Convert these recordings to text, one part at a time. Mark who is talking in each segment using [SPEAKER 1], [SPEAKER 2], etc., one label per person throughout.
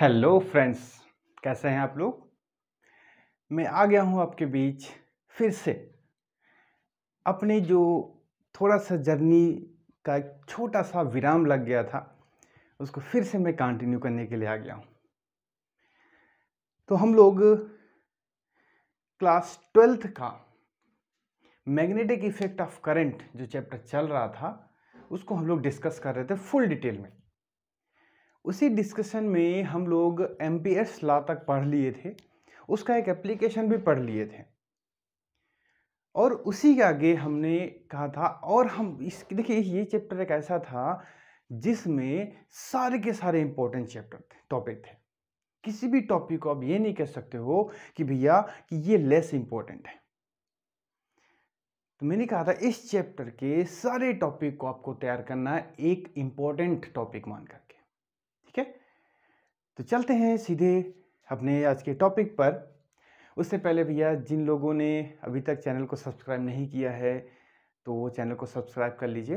[SPEAKER 1] hello friends कैसे हैं आप लोग मैं आ गया हूं आपके बीच फिर से अपने जो थोड़ा सा जर्नी का एक छोटा सा विराम लग गया था उसको फिर से मैं कंटिन्यू करने के लिए आ गया हूं तो हम लोग क्लास ट्वेल्थ का मैग्नेटिक इफेक्ट ऑफ करंट जो चैप्टर चल रहा था उसको हम लोग डिस्कस कर रहे थे फुल डिटेल में उसी डिस्कशन में हम लोग एम पी एस ला तक पढ़ लिए थे उसका एक एप्लीकेशन भी पढ़ लिए थे और उसी के आगे हमने कहा था और हम इस देखिए ये चैप्टर एक ऐसा था जिसमें सारे के सारे इम्पोर्टेंट चैप्टर थे टॉपिक थे किसी भी टॉपिक को आप ये नहीं कह सकते हो कि भैया कि ये लेस इम्पोर्टेंट है तो मैंने कहा था इस चैप्टर के सारे टॉपिक को आपको तैयार करना एक इंपॉर्टेंट टॉपिक मानकर तो चलते हैं सीधे अपने आज के टॉपिक पर उससे पहले भैया जिन लोगों ने अभी तक चैनल को सब्सक्राइब नहीं किया है तो वो चैनल को सब्सक्राइब कर लीजिए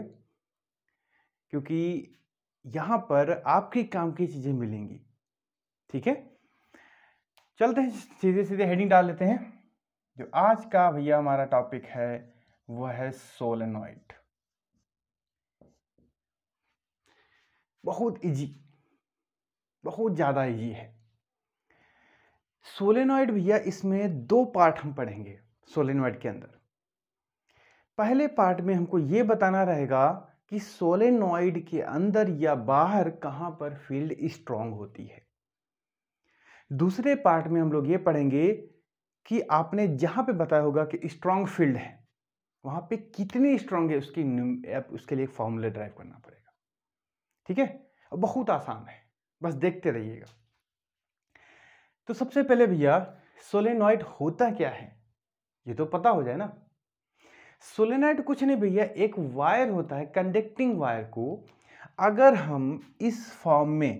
[SPEAKER 1] क्योंकि यहाँ पर आपके काम की चीज़ें मिलेंगी ठीक है चलते हैं सीधे सीधे हेडिंग डाल लेते हैं जो आज का भैया हमारा टॉपिक है वह है सोलेनॉइड बहुत इजी बहुत ज़्यादा ईजी है सोलेनॉइड भैया इसमें दो पार्ट हम पढ़ेंगे सोलेनॉइड के अंदर पहले पार्ट में हमको ये बताना रहेगा कि सोलेनॉइड के अंदर या बाहर कहाँ पर फील्ड स्ट्रांग होती है दूसरे पार्ट में हम लोग ये पढ़ेंगे कि आपने जहाँ पे बताया होगा कि स्ट्रांग फील्ड है वहाँ पे कितनी स्ट्रांग है उसकी उसके लिए एक फॉर्मूला ड्राइव करना पड़ेगा ठीक है बहुत आसान है बस देखते रहिएगा तो सबसे पहले भैया सोलेनॉइड होता क्या है ये तो पता हो जाए ना सोलेनॉइड कुछ नहीं भैया एक वायर होता है कंडक्टिंग वायर को अगर हम इस फॉर्म में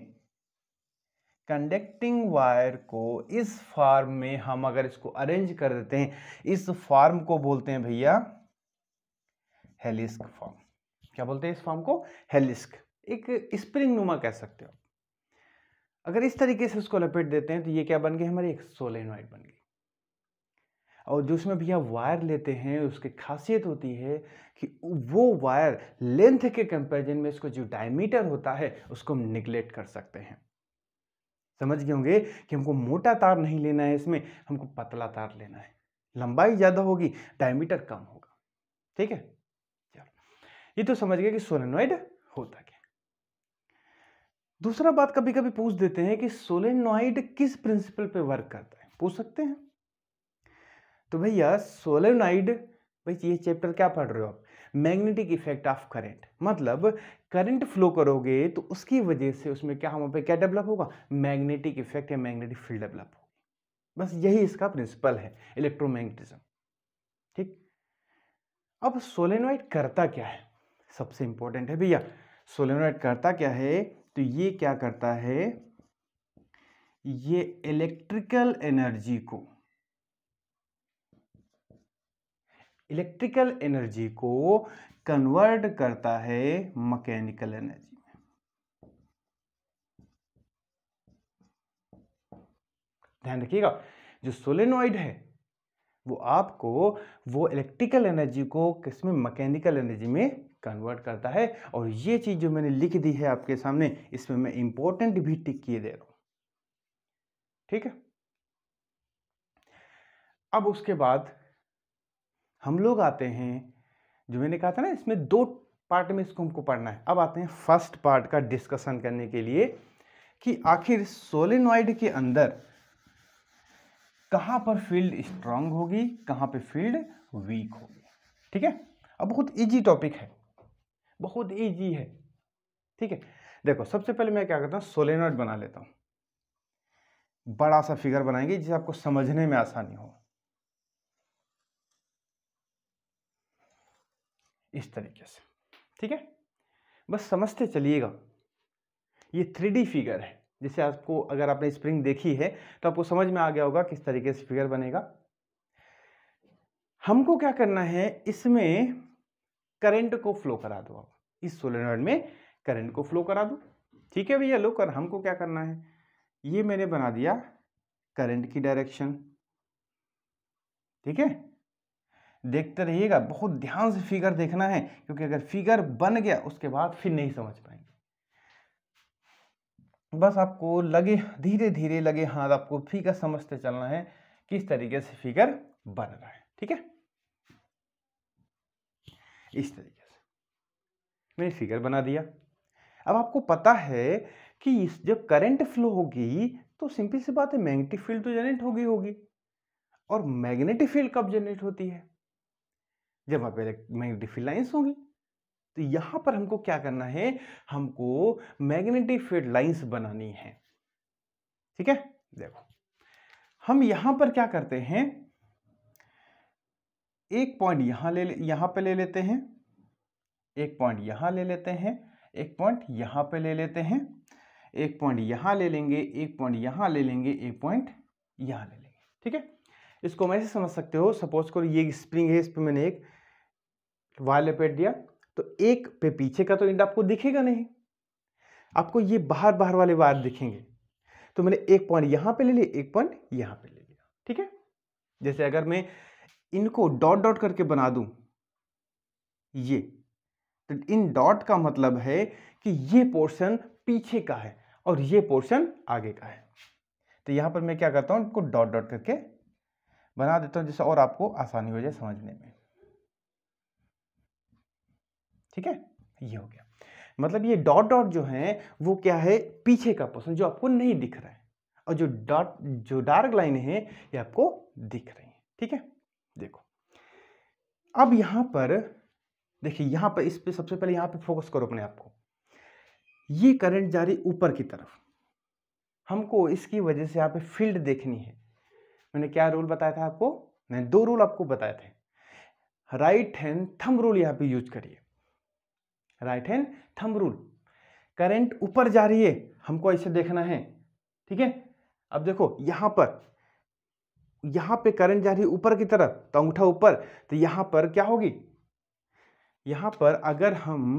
[SPEAKER 1] कंडक्टिंग वायर को इस फॉर्म में हम अगर इसको अरेंज कर देते हैं इस फॉर्म को बोलते हैं भैया हेलिस्क फॉर्म क्या बोलते हैं इस फॉर्म को हेलिस्क एक स्प्रिंग नुमा कह सकते हो अगर इस तरीके से उसको लपेट देते हैं तो ये क्या बन गए हमारी एक सोलेनोइड बन गई और जो उसमें भैया वायर लेते हैं उसकी खासियत होती है कि वो वायर लेंथ के कंपेरिजन में इसको जो डायमीटर होता है उसको हम निगलेक्ट कर सकते हैं समझ गए होंगे कि हमको मोटा तार नहीं लेना है इसमें हमको पतला तार लेना है लंबाई ज़्यादा होगी डायमीटर कम होगा ठीक है चलो ये तो समझ गए कि सोलेनोइड होता है दूसरा बात कभी कभी पूछ देते हैं कि सोलेनोइड किस प्रिंसिपल पे वर्क करता है पूछ सकते हैं तो भैया सोलेनोइड भाई ये चैप्टर क्या पढ़ रहे हो आप मैग्नेटिक इफेक्ट ऑफ करंट मतलब करंट फ्लो करोगे तो उसकी वजह से उसमें क्या हम पे क्या डेवलप होगा मैग्नेटिक इफेक्ट या मैग्नेटिक फील्ड डेवलप होगी बस यही इसका प्रिंसिपल है इलेक्ट्रोमैग्नेटिज्म ठीक अब सोलेनोइड करता क्या है सबसे इंपॉर्टेंट है भैया सोलेनोइड करता क्या है तो ये क्या करता है ये इलेक्ट्रिकल एनर्जी को इलेक्ट्रिकल एनर्जी को कन्वर्ट करता है मैकेनिकल एनर्जी में ध्यान रखिएगा जो सोलेनोइड है वो आपको वो इलेक्ट्रिकल एनर्जी को किसमें मैकेनिकल एनर्जी में कन्वर्ट करता है और ये चीज़ जो मैंने लिख दी है आपके सामने इसमें मैं इंपॉर्टेंट भी टिक किए दे रहा हूं ठीक है अब उसके बाद हम लोग आते हैं जो मैंने कहा था ना इसमें दो पार्ट में इसको हमको पढ़ना है अब आते हैं फर्स्ट पार्ट का डिस्कशन करने के लिए कि आखिर सोलिनॉइड के अंदर कहां पर फील्ड स्ट्रांग होगी कहां पे फील्ड वीक होगी ठीक है अब बहुत इजी टॉपिक है बहुत ईजी है ठीक है देखो सबसे पहले मैं क्या करता हूँ सोलेनॉइड बना लेता हूँ बड़ा सा फिगर बनाएंगे जिसे आपको समझने में आसानी हो इस तरीके से ठीक है बस समझते चलिएगा ये थ्री फिगर है जिसे आपको अगर आपने स्प्रिंग देखी है तो आपको समझ में आ गया होगा किस तरीके से फिगर बनेगा हमको क्या करना है इसमें करंट को फ्लो करा दो आप इस सोलेनॉइड में करंट को फ्लो करा दो ठीक है भैया लो कर हमको क्या करना है ये मैंने बना दिया करंट की डायरेक्शन ठीक है देखते रहिएगा बहुत ध्यान से फिगर देखना है क्योंकि अगर फिगर बन गया उसके बाद फिर नहीं समझ पाएंगे बस आपको लगे धीरे धीरे लगे हाथ आपको फिगर समझते चलना है किस तरीके से फिगर बन रहा है ठीक है इस तरीके से मैंने फिगर बना दिया अब आपको पता है कि जब करंट फ्लो होगी तो सिंपल सी बात है मैग्नेटिक फील्ड तो जनरेट होगी होगी और मैग्नेटिक फील्ड कब जनरेट होती है जब आप मैग्नेटिक फील्ड लाइन्स होंगी तो यहां पर हमको क्या करना है हमको मैग्नेटिक फील्ड लाइन्स बनानी है ठीक है देखो हम यहां पर क्या करते हैं एक पॉइंट यहाँ ले यहाँ पे ले लेते हैं एक पॉइंट यहाँ ले लेते हैं एक पॉइंट यहाँ पे ले लेते हैं एक पॉइंट यहाँ ले लेंगे एक पॉइंट यहाँ ले लेंगे एक पॉइंट यहाँ ले लेंगे ठीक है इसको हम ऐसे समझ सकते हो सपोज करो ये स्प्रिंग है इस पर मैंने एक वायर लपेट दिया तो एक पे पीछे का तो इंड आपको दिखेगा नहीं आपको ये बाहर बाहर वाले वायर दिखेंगे तो मैंने एक पॉइंट यहाँ पे ले लिया एक पॉइंट यहाँ पे ले लिया ठीक है जैसे अगर मैं इनको डॉट डॉट करके बना दूं ये तो इन डॉट का मतलब है कि ये पोर्शन पीछे का है और ये पोर्शन आगे का है तो यहां पर मैं क्या करता हूं इनको डॉट डॉट करके बना देता हूं जिससे और आपको आसानी हो जाए समझने में ठीक है ये हो गया मतलब ये डॉट डॉट जो है वो क्या है पीछे का पोर्सन जो आपको नहीं दिख रहा है और जो डॉट जो डार्क लाइन है ये आपको दिख रही है ठीक है देखो अब यहां पर देखिए यहां पर इस पे सबसे पहले यहां पे फोकस करो अपने आप को ये करंट जा रही ऊपर की तरफ हमको इसकी वजह से यहां पे फील्ड देखनी है मैंने क्या रूल बताया था आपको मैंने दो रूल आपको बताए थे राइट हैंड थंब रूल यहां पे यूज करिए right hand thumb rule current ऊपर जा रही है हमको ऐसे देखना है ठीक है अब देखो यहां पर यहां पे करंट जा रही है ऊपर की तरफ तो अंगूठा ऊपर तो यहां पर क्या होगी यहां पर अगर हम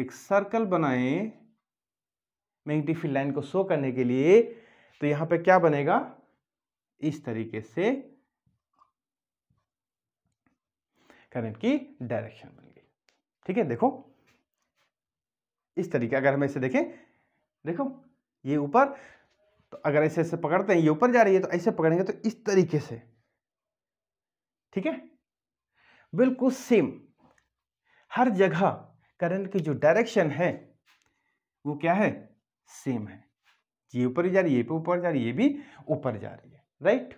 [SPEAKER 1] एक सर्कल बनाए मैग्नेटिक लाइन को शो करने के लिए तो यहां पे क्या बनेगा इस तरीके से करंट की डायरेक्शन बन गई ठीक है देखो इस तरीके अगर हम इसे देखें देखो ये ऊपर तो अगर ऐसे ऐसे पकड़ते हैं ये ऊपर जा रही है तो ऐसे पकड़ेंगे तो इस तरीके से ठीक है बिल्कुल सेम हर जगह करंट की जो डायरेक्शन है वो क्या है सेम है ये ऊपर जा रही है ये भी ऊपर जा रही है ये भी ऊपर जा रही है राइट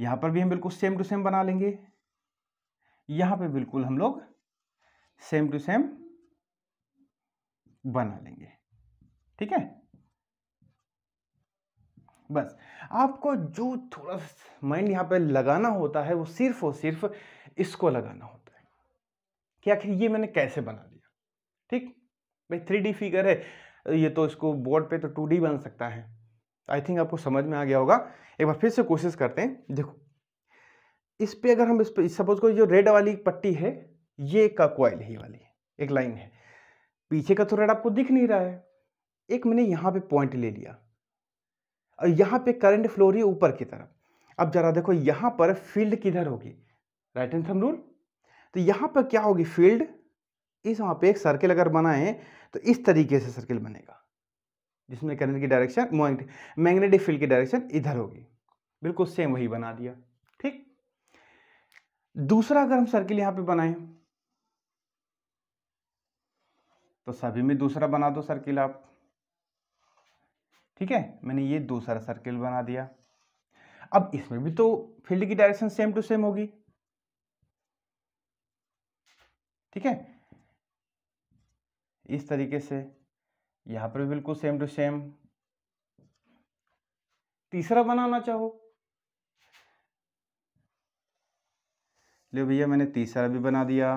[SPEAKER 1] यहां पर भी हम बिल्कुल सेम टू सेम बना लेंगे यहां पे बिल्कुल हम लोग सेम टू सेम बना लेंगे ठीक है बस आपको जो थोड़ा माइंड यहाँ पे लगाना होता है वो सिर्फ और सिर्फ इसको लगाना होता है कि आखिर ये मैंने कैसे बना दिया ठीक भाई थ्री फिगर है ये तो इसको बोर्ड पे तो टू बन सकता है आई थिंक आपको समझ में आ गया होगा एक बार फिर से कोशिश करते हैं देखो इस पे अगर हम इस पे सपोज को जो रेड वाली पट्टी है ये का कॉयल ही वाली एक लाइन है पीछे का तो रेड आपको दिख नहीं रहा है एक मैंने यहाँ पे पॉइंट ले लिया और यहाँ पे करंट फ्लो रही है ऊपर की तरफ अब जरा देखो यहाँ पर फील्ड किधर होगी राइट एंड थम रूल तो यहाँ पर क्या होगी फील्ड इस वहाँ पे एक सर्किल अगर बनाएं तो इस तरीके से सर्किल बनेगा जिसमें करंट की डायरेक्शन मैग्नेटिक फील्ड की डायरेक्शन इधर होगी बिल्कुल सेम वही बना दिया ठीक दूसरा अगर हम सर्किल यहाँ पर बनाएं तो सभी में दूसरा बना दो सर्किल आप ठीक है मैंने ये दूसरा सर्किल बना दिया अब इसमें भी तो फील्ड की डायरेक्शन सेम टू सेम होगी ठीक है इस तरीके से यहां पर भी बिल्कुल सेम टू सेम तीसरा बनाना चाहो ले भैया मैंने तीसरा भी बना दिया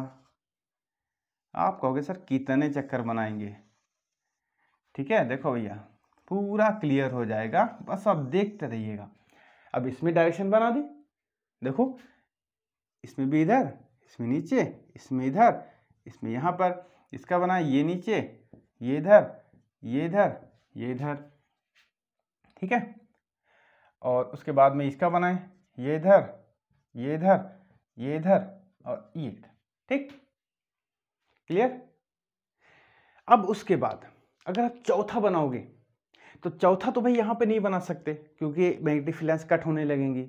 [SPEAKER 1] आप कहोगे सर कितने चक्कर बनाएंगे ठीक है देखो भैया पूरा क्लियर हो जाएगा बस आप देखते रहिएगा अब इसमें डायरेक्शन बना दी देखो इसमें भी इधर इसमें नीचे इसमें इधर इसमें यहाँ पर इसका बना ये नीचे ये इधर ये इधर ये इधर ठीक है और उसके बाद में इसका बनाए ये इधर ये इधर ये इधर और ये इधर ठीक क्लियर अब उसके बाद अगर आप चौथा बनाओगे तो चौथा तो भाई यहाँ पे नहीं बना सकते क्योंकि मैग्नेटिक फील्ड लाइन्स कट होने लगेंगी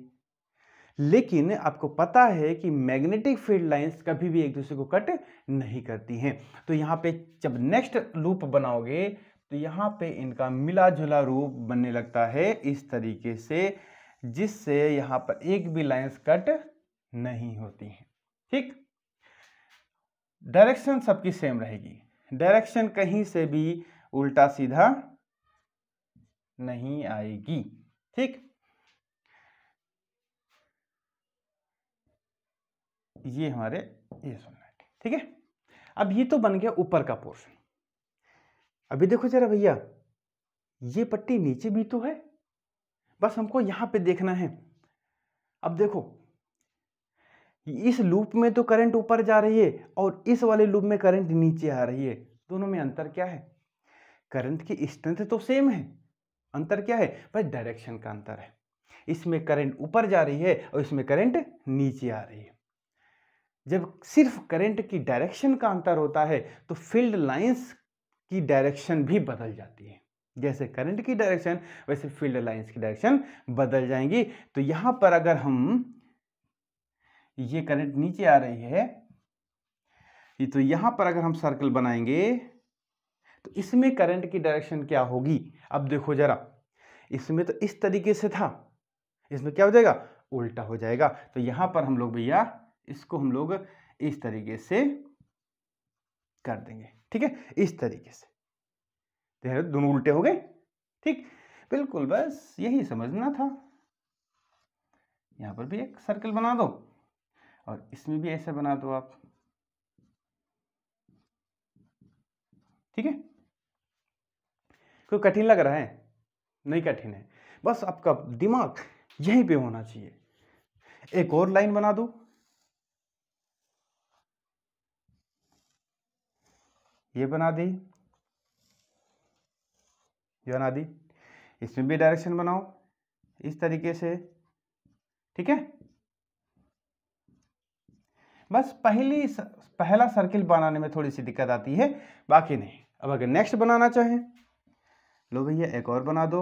[SPEAKER 1] लेकिन आपको पता है कि मैग्नेटिक फील्ड लाइन्स कभी भी एक दूसरे को कट नहीं करती हैं तो यहाँ पे जब नेक्स्ट लूप बनाओगे तो यहाँ पे इनका मिला जुला रूप बनने लगता है इस तरीके से जिससे यहाँ पर एक भी लाइन्स कट नहीं होती हैं ठीक डायरेक्शन सबकी सेम रहेगी डायरेक्शन कहीं से भी उल्टा सीधा नहीं आएगी ठीक ये हमारे ये सुनना है ठीक है अब ये तो बन गया ऊपर का पोर्शन अभी देखो जरा भैया ये पट्टी नीचे भी तो है बस हमको यहां पे देखना है अब देखो इस लूप में तो करंट ऊपर जा रही है और इस वाले लूप में करंट नीचे आ रही है दोनों में अंतर क्या है करंट की स्ट्रेंथ तो सेम है अंतर क्या है बस डायरेक्शन का अंतर है इसमें करंट ऊपर जा रही है और इसमें करंट नीचे आ रही है जब सिर्फ करंट की डायरेक्शन का अंतर होता है तो फील्ड लाइंस की डायरेक्शन भी बदल जाती है जैसे करंट की डायरेक्शन वैसे फील्ड लाइंस की डायरेक्शन बदल जाएंगी तो यहां पर अगर हम ये करंट नीचे आ रही है तो यहां पर अगर हम सर्कल बनाएंगे तो इसमें करंट की डायरेक्शन क्या होगी अब देखो ज़रा इसमें तो इस तरीके से था इसमें क्या हो जाएगा उल्टा हो जाएगा तो यहां पर हम लोग भैया इसको हम लोग इस तरीके से कर देंगे ठीक है इस तरीके से दोनों उल्टे हो गए ठीक बिल्कुल बस यही समझना था यहां पर भी एक सर्कल बना दो और इसमें भी ऐसा बना दो आप ठीक है कोई कठिन लग रहा है नहीं कठिन है बस आपका दिमाग यहीं पे होना चाहिए एक और लाइन बना दो ये बना दी ये बना दी इसमें भी डायरेक्शन बनाओ इस तरीके से ठीक है बस पहली पहला सर्किल बनाने में थोड़ी सी दिक्कत आती है बाकी नहीं अब अगर नेक्स्ट बनाना चाहें लो भैया एक और बना दो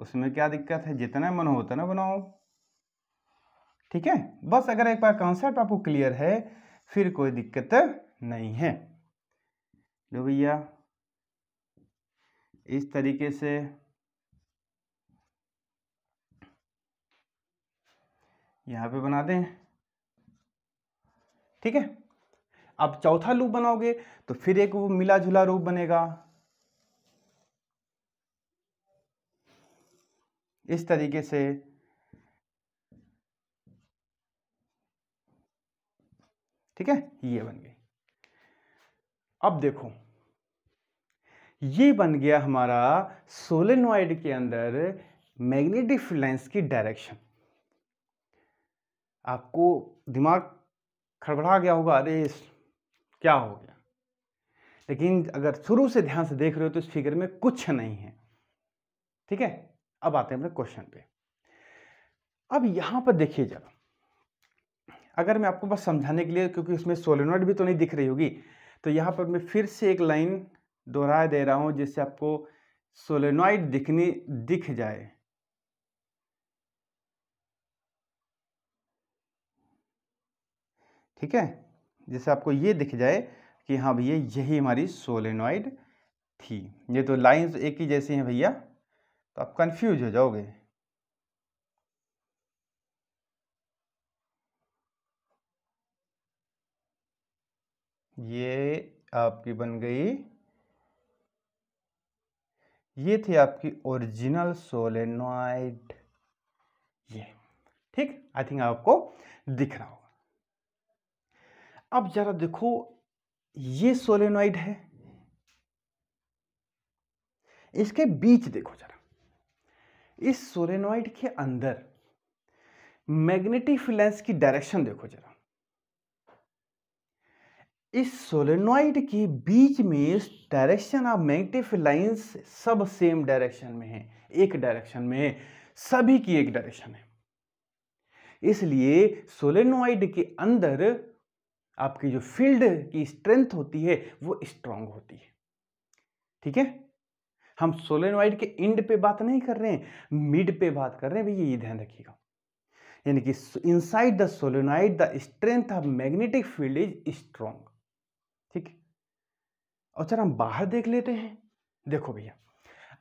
[SPEAKER 1] उसमें क्या दिक्कत है जितना मन हो उतना बनाओ ठीक है बस अगर एक बार कॉन्सेप्ट आपको क्लियर है फिर कोई दिक्कत नहीं है लो भैया इस तरीके से यहाँ पे बना दें ठीक है अब चौथा लूप बनाओगे तो फिर एक वो मिला जुला रूप बनेगा इस तरीके से ठीक है ये बन गई अब देखो ये बन गया हमारा सोलेनोइड के अंदर मैग्नेटिक फ्लैंस की डायरेक्शन आपको दिमाग खड़बड़ा गया होगा अरे क्या हो गया लेकिन अगर शुरू से ध्यान से देख रहे हो तो इस फिगर में कुछ नहीं है ठीक है अब आते हैं अपने क्वेश्चन पे अब यहां पर देखिए जरा अगर मैं आपको बस समझाने के लिए क्योंकि उसमें सोलेनोइड भी तो नहीं दिख रही होगी तो यहां पर मैं फिर से एक लाइन दोहराया दे रहा हूं जिससे आपको सोलेनोइड दिखने दिख जाए ठीक है जैसे आपको ये दिख जाए कि हाँ भैया यही हमारी सोलेनॉइड थी ये तो लाइंस एक ही जैसी हैं भैया तो आप कंफ्यूज हो जाओगे ये आपकी बन गई ये थी आपकी ओरिजिनल सोलेनॉइड ये ठीक आई थिंक आपको दिख रहा होगा अब जरा देखो ये सोलेनोइड है इसके बीच देखो जरा इस सोलेनोइड के अंदर मैग्नेटिक फिलेंस की डायरेक्शन देखो जरा इस सोलेनोइड के बीच में इस डायरेक्शन ऑफ मैग्नेटिक फिलाइंस सब सेम डायरेक्शन में है एक डायरेक्शन में सभी की एक डायरेक्शन है इसलिए सोलेनोइड के अंदर आपकी जो फील्ड की स्ट्रेंथ होती है वो स्ट्रांग होती है ठीक है हम सोलेनोइड के इंड पे बात नहीं कर रहे हैं मिड पे बात कर रहे हैं भैया ये ध्यान रखिएगा यानी कि inside the solenoid the strength of magnetic field is strong ठीक है और चल हम बाहर देख लेते हैं देखो भैया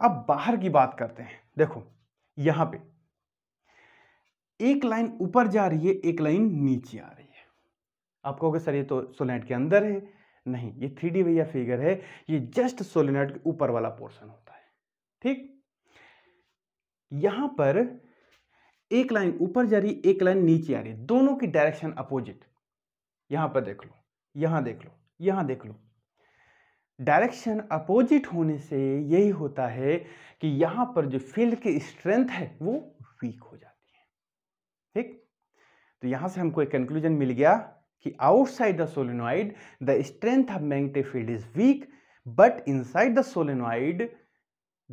[SPEAKER 1] अब बाहर की बात करते हैं देखो यहां पे एक लाइन ऊपर जा रही है एक लाइन नीचे आ रही है आप कहोगे सर ये तो सोलेनाइड के अंदर है नहीं ये थ्री डी भैया फिगर है ये जस्ट सोलेनाइड के ऊपर वाला पोर्शन होता है ठीक यहां पर एक लाइन ऊपर जा रही एक लाइन नीचे आ रही दोनों की डायरेक्शन अपोजिट यहां पर देख लो यहां देख लो यहां देख लो डायरेक्शन अपोजिट होने से यही होता है कि यहां पर जो फील्ड की स्ट्रेंथ है वो वीक हो जाती है ठीक तो यहां से हमको एक कंक्लूजन मिल गया कि outside the solenoid the strength of magnetic field is weak but inside the solenoid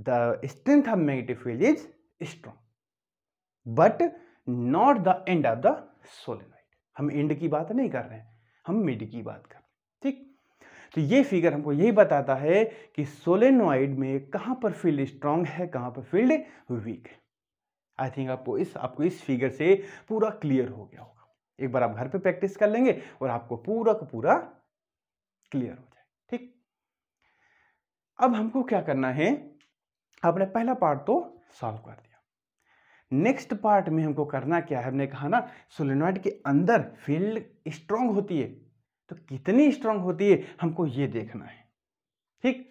[SPEAKER 1] the strength of magnetic field is strong but not the end of the solenoid हम एंड की बात नहीं कर रहे हैं हम मिड की बात कर रहे हैं ठीक तो ये फिगर हमको यही बताता है कि सोलेनोइड में कहां पर फील्ड स्ट्रॉन्ग है कहां पर फील्ड वीक है आई थिंक आपको इस आपको इस फिगर से पूरा क्लियर हो गया होगा एक बार आप घर पे प्रैक्टिस कर लेंगे और आपको पूरा का पूरा क्लियर हो जाए ठीक अब हमको क्या करना है आपने पहला पार्ट तो सॉल्व कर दिया नेक्स्ट पार्ट में हमको करना क्या है हमने कहा ना सोलेनॉइड के अंदर फील्ड स्ट्रांग होती है तो कितनी स्ट्रांग होती है हमको ये देखना है ठीक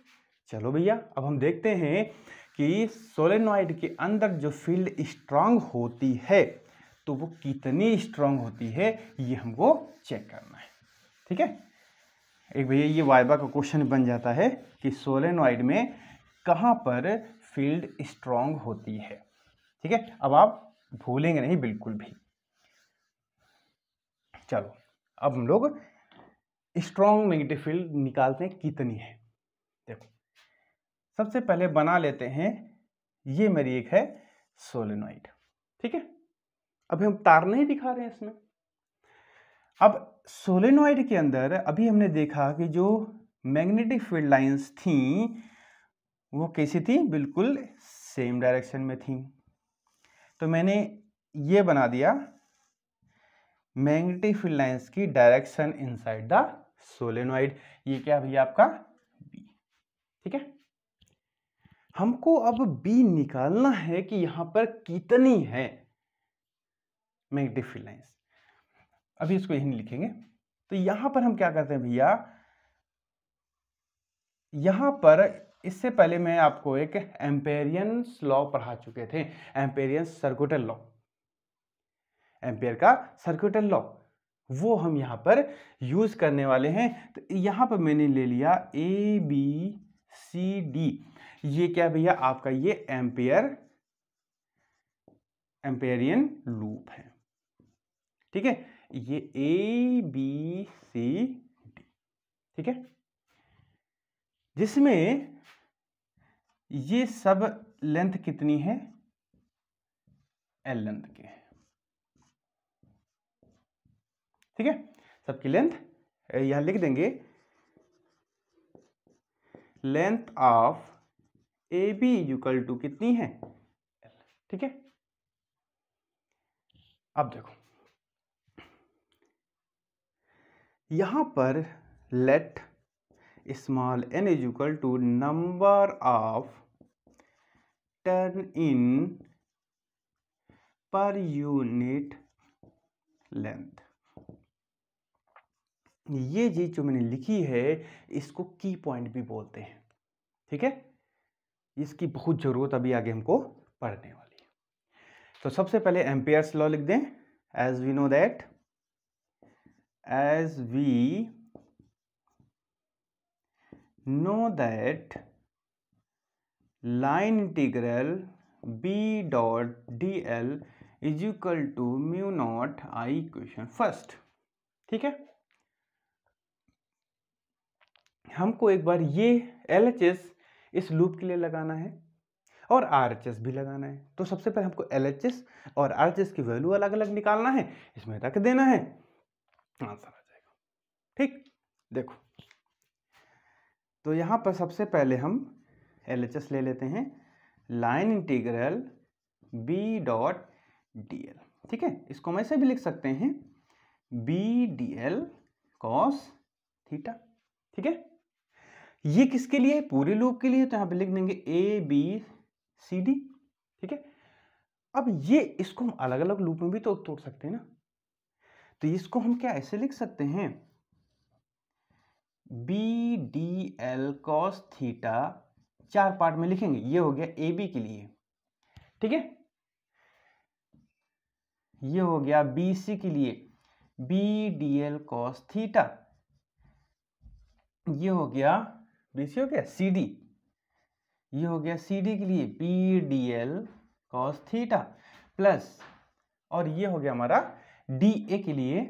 [SPEAKER 1] चलो भैया अब हम देखते हैं कि सोलेनॉइड के अंदर जो फील्ड स्ट्रांग होती है तो वो कितनी स्ट्रांग होती है ये हमको चेक करना है ठीक है एक भैया ये वायबा का क्वेश्चन बन जाता है कि सोलेनोइड में कहाँ पर फील्ड स्ट्रांग होती है ठीक है अब आप भूलेंगे नहीं बिल्कुल भी चलो अब हम लोग स्ट्रांग नेगेटिव फील्ड निकालते हैं कितनी है देखो सबसे पहले बना लेते हैं ये मेरी एक है सोलेनोइड ठीक है अभी हम तार नहीं दिखा रहे हैं इसमें अब सोलेनोइड के अंदर अभी हमने देखा कि जो मैग्नेटिक फील्ड लाइंस थी वो कैसी थी बिल्कुल सेम डायरेक्शन में थी तो मैंने ये बना दिया मैग्नेटिक फील्ड लाइंस की डायरेक्शन इनसाइड द सोलेनोइड ये क्या भैया आपका बी ठीक है हमको अब बी निकालना है कि यहां पर कितनी है मेक लाइन्स अभी इसको यही लिखेंगे तो यहां पर हम क्या करते हैं भैया यहां पर इससे पहले मैं आपको एक एम्पेरियन लॉ पढ़ा चुके थे एम्पेरियन सर्कुटल लॉ एम्पेयर का सर्कुटल लॉ वो हम यहां पर यूज करने वाले हैं तो यहां पर मैंने ले लिया ए बी सी डी ये क्या भैया आपका ये एम्पेयर एम्पेरियन लूप है ठीक है ये ए बी सी डी ठीक है जिसमें ये सब लेंथ कितनी है एल लेंथ के ठीक है सबकी लेंथ यहां लिख देंगे length of A B equal to कितनी है ठीक है अब देखो यहाँ पर let small n is equal to number of turn in per unit length ये चीज़ जो मैंने लिखी है इसको की पॉइंट भी बोलते हैं ठीक है इसकी बहुत ज़रूरत अभी आगे हमको पढ़ने वाली है तो सबसे पहले एम्पेयर्स लॉ लिख दें as we know that as we know that line integral b dot dl is equal to mu naught I equation first ठीक है हमको एक बार ये एल एच एस इस लूप के लिए लगाना है और आर एच एस भी लगाना है तो सबसे पहले हमको एल एच एस और आर एच एस की वैल्यू अलग अलग निकालना है इसमें रख देना है आंसर आ जाएगा ठीक देखो तो यहाँ पर सबसे पहले हम एल ले लेते हैं line integral B dot D L ठीक है इसको हम ऐसे भी लिख सकते हैं B D L cos theta ठीक है ये किसके लिए पूरे लूप के लिए तो यहाँ पे लिख देंगे ए बी सी डी ठीक है अब ये इसको हम अलग अलग लूप में भी तो तोड़ सकते हैं ना तो इसको हम क्या ऐसे लिख सकते हैं B D L cos theta चार पार्ट में लिखेंगे ये हो गया ए बी के लिए ठीक है ये हो गया बी सी के लिए B D L cos theta ये हो गया बी सी हो गया सी डी ये हो गया सी डी के लिए B D L cos theta plus और ये हो गया हमारा डी ए के लिए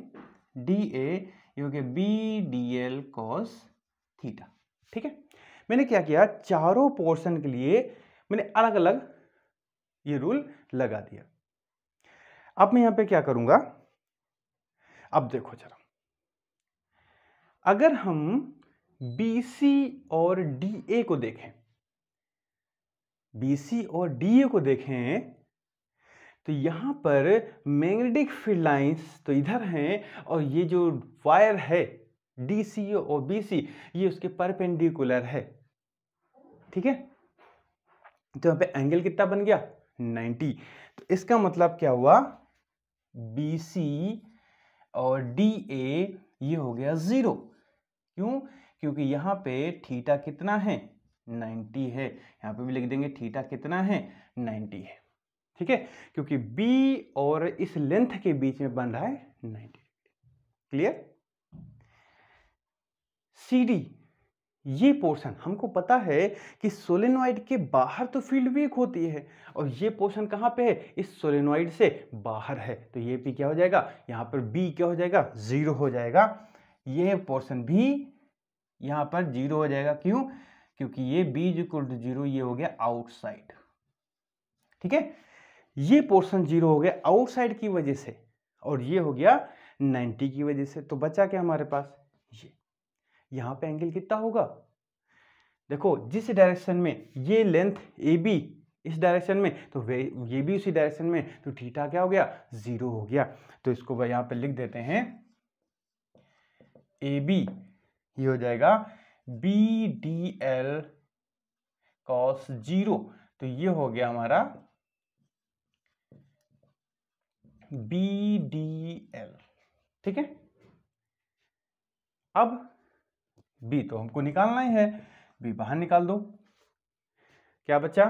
[SPEAKER 1] D A B D L cos theta ठीक है मैंने क्या किया चारों पोर्शन के लिए मैंने अलग अलग ये रूल लगा दिया अब मैं यहां पे क्या करूंगा अब देखो जरा अगर हम BC और DA को देखें BC और DA को देखें तो यहाँ पर मैग्नेटिक फील्ड लाइंस तो इधर हैं और ये जो वायर है डी सी और बी सी ये उसके परपेंडिकुलर है ठीक है तो यहाँ पे एंगल कितना बन गया 90 तो इसका मतलब क्या हुआ बी सी और डी ए ये हो गया ज़ीरो क्यों क्योंकि यहाँ पे थीटा कितना है 90 है यहाँ पे भी लिख देंगे थीटा कितना है 90 है ठीक है क्योंकि बी और इस लेंथ के बीच में बन रहा है 90 डिग्री क्लियर सी डी ये पोर्शन हमको पता है कि सोलेनोइड के बाहर तो फील्ड वीक होती है और ये पोर्शन कहाँ पे है इस सोलेनोइड से बाहर है तो ये भी क्या हो जाएगा यहाँ पर बी क्या हो जाएगा जीरो हो जाएगा यह पोर्शन भी यहाँ पर जीरो हो जाएगा क्यों क्योंकि ये बी जीरो ये हो गया आउटसाइड ठीक है ये पोर्शन जीरो हो गया आउटसाइड की वजह से और ये हो गया 90 की वजह से तो बचा क्या हमारे पास ये यहां पे एंगल कितना होगा देखो जिस डायरेक्शन में ये लेंथ ए बी इस डायरेक्शन में तो वे ये भी उसी डायरेक्शन में तो ठीठा क्या हो गया ज़ीरो हो गया तो इसको यहां पे लिख देते हैं ए बी ये हो जाएगा B D L cos zero तो ये हो गया हमारा बी डी एल ठीक है अब बी तो हमको निकालना ही है बी बाहर निकाल दो क्या बचा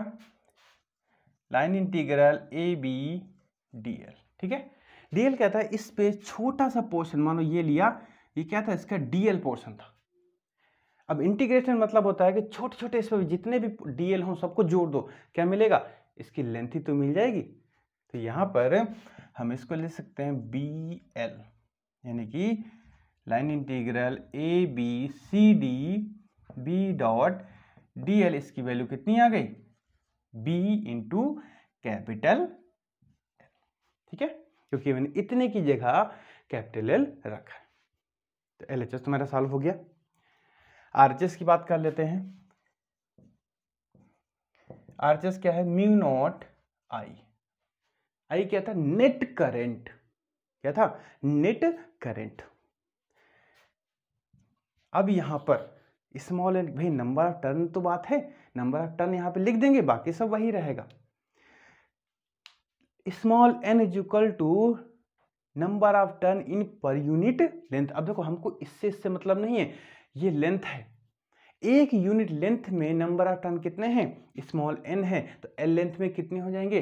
[SPEAKER 1] line integral A B D L ठीक है डी एल कहता है इस पे छोटा सा पोर्शन मानो ये लिया ये क्या था इसका डी एल पोर्शन था अब इंटीग्रेशन मतलब होता है कि छोटे छोटे इस पर जितने भी डी एल हों सबको जोड़ दो क्या मिलेगा इसकी लेंथ ही तो मिल जाएगी तो यहाँ पर हम इसको ले सकते हैं बी एल यानी कि line integral A B C D B dot D L इसकी वैल्यू कितनी आ गई बी इंटू कैपिटल ठीक है क्योंकि मैंने इतने की जगह कैपिटल एल रखा है तो एल एच एस तुम्हारा सॉल्व हो गया आर एच एस की बात कर लेते हैं आर एच एस क्या है म्यू नॉट आई आई क्या था नेट करंट क्या था नेट करंट अब यहां पर स्मॉल एंड भाई नंबर ऑफ टर्न तो बात है नंबर ऑफ टर्न यहां पे लिख देंगे बाकी सब वही रहेगा small n is equal to number of turn in per unit length अब देखो हमको इससे इससे मतलब नहीं है ये लेंथ है एक यूनिट लेंथ में नंबर ऑफ टर्न कितने हैं स्मॉल एन है तो एल लेंथ में कितने हो जाएंगे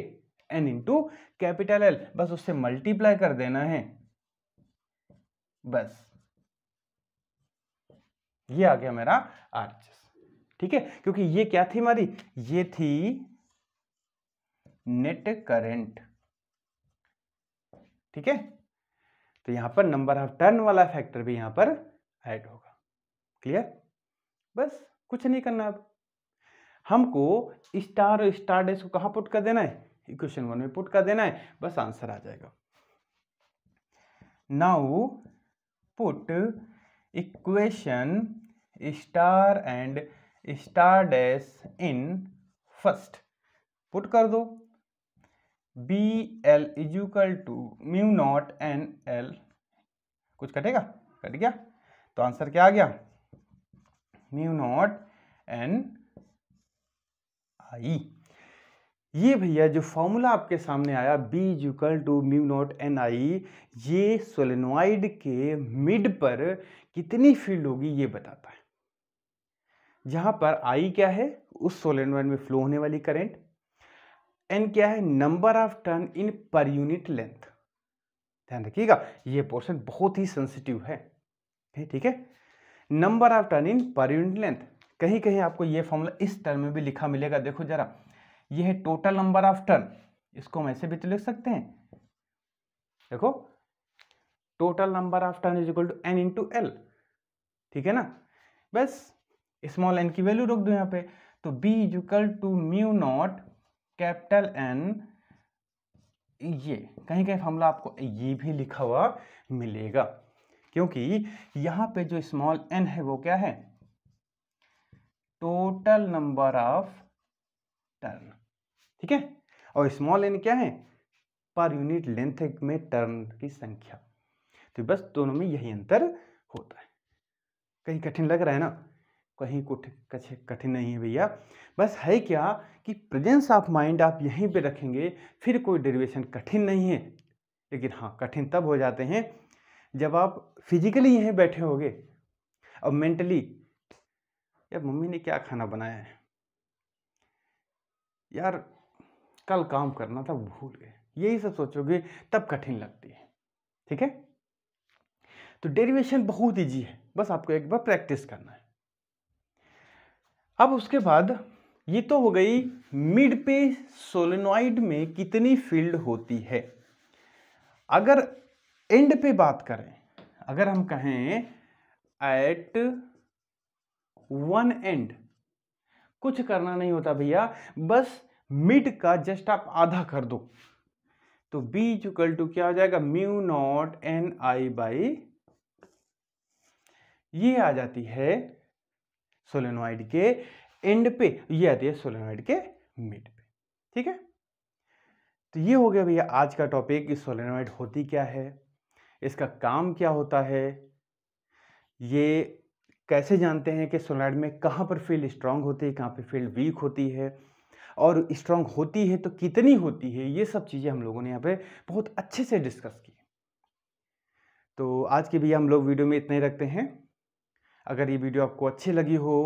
[SPEAKER 1] एन इंटू कैपिटल एल बस उससे मल्टीप्लाई कर देना है बस ये आ गया मेरा आरएचएस ठीक है क्योंकि ये क्या थी हमारी ये थी नेट करंट ठीक है तो यहां पर नंबर ऑफ टर्न वाला फैक्टर भी यहां पर ऐड होगा क्लियर बस कुछ नहीं करना अब हमको स्टार और स्टार डेस को कहां पुट कर देना है इक्वेशन वन में पुट कर देना है बस आंसर आ जाएगा now put equation star and star dash in first put कर दो B L equal to mu naught N L कुछ कटेगा कट गया तो आंसर क्या आ गया म्यू नॉट एन आई ये भैया जो फॉर्मूला आपके सामने आया B equal to mu naught N I ये सोलेनोइड के मिड पर कितनी फील्ड होगी ये बताता है जहां पर आई क्या है उस सोलेनोइड में फ्लो होने वाली करंट एन क्या है number of turn in per unit length ध्यान रखिएगा ये पोर्शन बहुत ही सेंसिटिव है ठीक है number of turn in per unit length कहीं कहीं आपको ये फॉर्मूला इस टर्म में भी लिखा मिलेगा देखो जरा ये है टोटल नंबर ऑफ टर्न इसको हम ऐसे भी तो लिख सकते हैं देखो total number of turn is equal to N into L ठीक है ना बस स्मॉल एन की वैल्यू रोक दो यहाँ पे तो B is equal to mu naught capital N ये कहीं कहीं फॉर्मूला आपको ये भी लिखा हुआ मिलेगा क्योंकि यहां पे जो स्मॉल एन है वो क्या है टोटल नंबर ऑफ टर्न ठीक है और स्मॉल एन क्या है पर यूनिट लेंथ में टर्न की संख्या तो बस दोनों में यही अंतर होता है कहीं कठिन लग रहा है ना कहीं कुछ कठिन नहीं है भैया बस है क्या कि प्रेजेंस ऑफ माइंड आप यहीं पे रखेंगे फिर कोई डेरिवेशन कठिन नहीं है लेकिन हाँ कठिन तब हो जाते हैं जब आप फिजिकली यहीं बैठे होंगे और मेंटली यार मम्मी ने क्या खाना बनाया है यार कल काम करना था भूल गए यही सब सोचोगे तब कठिन लगती है ठीक है तो डेरिवेशन बहुत ईजी है बस आपको एक बार प्रैक्टिस करना है अब उसके बाद ये तो हो गई मिड पे सोलेनोइड में कितनी फील्ड होती है अगर एंड पे बात करें अगर हम कहें एट वन एंड कुछ करना नहीं होता भैया बस मिड का जस्ट आप आधा कर दो तो बी इक्वल टू क्या हो जाएगा mu naught N I by ये आ जाती है सोलेनोइड के एंड पे ये आती है सोलेनोइड के मिड पे ठीक है तो ये हो गया भैया आज का टॉपिक इस सोलेनोइड होती क्या है इसका काम क्या होता है ये कैसे जानते हैं कि सोलेनोइड में कहाँ पर फील्ड स्ट्रांग होती है कहाँ पर फील्ड वीक होती है और स्ट्रांग होती है तो कितनी होती है ये सब चीज़ें हम लोगों ने यहाँ पे बहुत अच्छे से डिस्कस की तो आज के भी हम लोग वीडियो में इतने रखते हैं अगर ये वीडियो आपको अच्छी लगी हो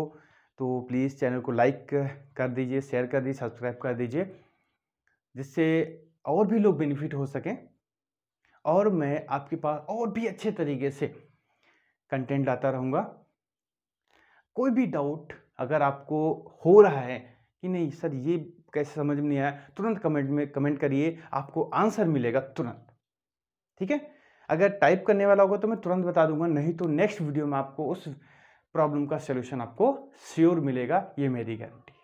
[SPEAKER 1] तो प्लीज़ चैनल को लाइक कर दीजिए शेयर कर दीजिए सब्सक्राइब कर दीजिए जिससे और भी लोग बेनिफिट हो सकें और मैं आपके पास और भी अच्छे तरीके से कंटेंट लाता रहूँगा कोई भी डाउट अगर आपको हो रहा है कि नहीं सर ये कैसे समझ में नहीं आया तुरंत कमेंट में कमेंट करिए आपको आंसर मिलेगा तुरंत ठीक है अगर टाइप करने वाला होगा तो मैं तुरंत बता दूंगा नहीं तो नेक्स्ट वीडियो में आपको उस प्रॉब्लम का सोल्यूशन आपको श्योर मिलेगा ये मेरी गारंटी है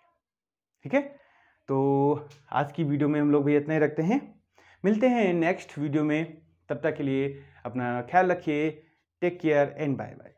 [SPEAKER 1] ठीक है तो आज की वीडियो में हम लोग भी इतना ही रखते हैं मिलते हैं नेक्स्ट वीडियो में तब तक के लिए अपना ख्याल रखिए take care and bye bye